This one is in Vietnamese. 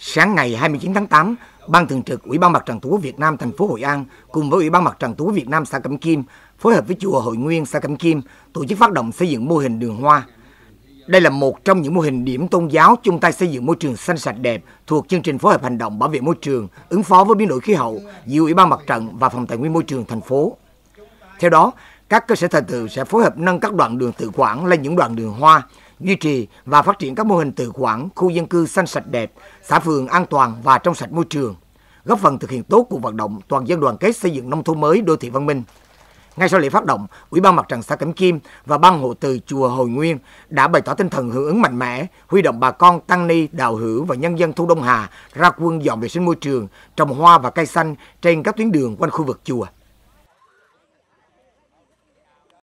Sáng ngày 29 tháng 8, Ban Thường trực Ủy ban Mặt trận Tổ quốc Việt Nam thành phố Hội An cùng với Ủy ban Mặt trận Tổ quốc Việt Nam xã Cẩm Kim phối hợp với chùa Hội Nguyên xã Cẩm Kim tổ chức phát động xây dựng mô hình đường hoa. Đây là một trong những mô hình điểm tôn giáo chung tay xây dựng môi trường xanh sạch đẹp thuộc chương trình phối hợp hành động bảo vệ môi trường, ứng phó với biến đổi khí hậu giữa Ủy ban Mặt trận và Phòng Tài nguyên Môi trường thành phố. Theo đó, các cơ sở thờ tự sẽ phối hợp nâng các đoạn đường tự quản lên những đoạn đường hoa, duy trì và phát triển các mô hình tự quản, khu dân cư xanh sạch đẹp, xã phường an toàn và trong sạch môi trường, góp phần thực hiện tốt cuộc vận động toàn dân đoàn kết xây dựng nông thôn mới đô thị văn minh. Ngay sau lễ phát động, Ủy ban Mặt trận xã Cẩm Kim và Ban Hộ từ chùa Hồi Nguyên đã bày tỏ tinh thần hưởng ứng mạnh mẽ, huy động bà con tăng ni, đạo hữu và nhân dân thu Đông Hà ra quân dọn vệ sinh môi trường, trồng hoa và cây xanh trên các tuyến đường quanh khu vực chùa.